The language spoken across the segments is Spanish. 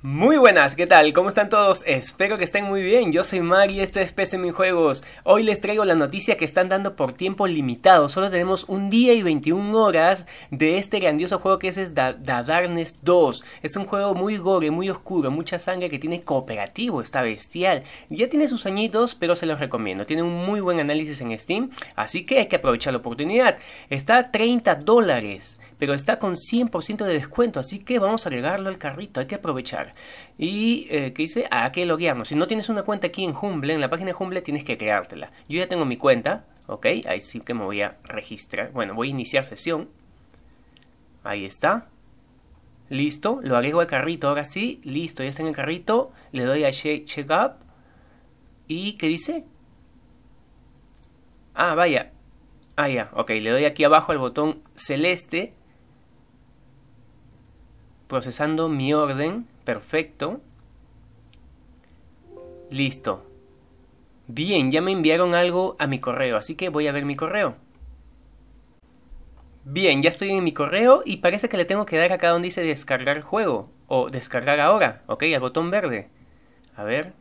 Muy buenas, ¿qué tal? ¿Cómo están todos? Espero que estén muy bien. Yo soy Mari, esto es PSM Juegos. Hoy les traigo la noticia que están dando por tiempo limitado. Solo tenemos un día y 21 horas de este grandioso juego que es, The da, Darkness 2. Es un juego muy gore, muy oscuro, mucha sangre que tiene cooperativo, está bestial. Ya tiene sus añitos, pero se los recomiendo. Tiene un muy buen análisis en Steam, así que hay que aprovechar la oportunidad. Está a 30 dólares, pero está con 100% de descuento, así que vamos a agregarlo al carrito, hay que aprovechar. ¿Y eh, que qué dice, ¿A qué loguearnos? Si no tienes una cuenta aquí en Humble, en la página de Humble, tienes que creártela. Yo ya tengo mi cuenta, ¿ok? Ahí sí que me voy a registrar. Bueno, voy a iniciar sesión. Ahí está. Listo, lo agrego al carrito, ahora sí, listo, ya está en el carrito, le doy a Check Up y ¿qué dice? Ah, vaya, ah ya, ok, le doy aquí abajo al botón celeste procesando mi orden, perfecto. Listo. Bien, ya me enviaron algo a mi correo, así que voy a ver mi correo. Bien, ya estoy en mi correo y parece que le tengo que dar acá donde dice descargar juego o descargar ahora, ok, al botón verde. A ver.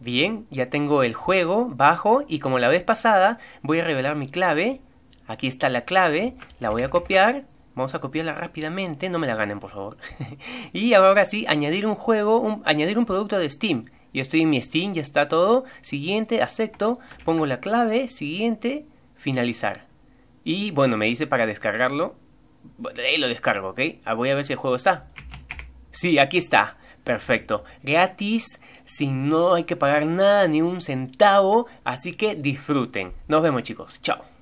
Bien, ya tengo el juego, bajo y como la vez pasada voy a revelar mi clave. Aquí está la clave, la voy a copiar Vamos a copiarla rápidamente, no me la ganen por favor. y ahora sí, añadir un juego, añadir un producto de Steam. Yo estoy en mi Steam, ya está todo. Siguiente, acepto, pongo la clave, siguiente, finalizar. Y bueno, me dice para descargarlo. Ahí lo descargo, ¿ok? Ah, voy a ver si el juego está. Sí, aquí está. Perfecto. Gratis, si no hay que pagar nada, ni un centavo. Así que disfruten. Nos vemos chicos. Chao.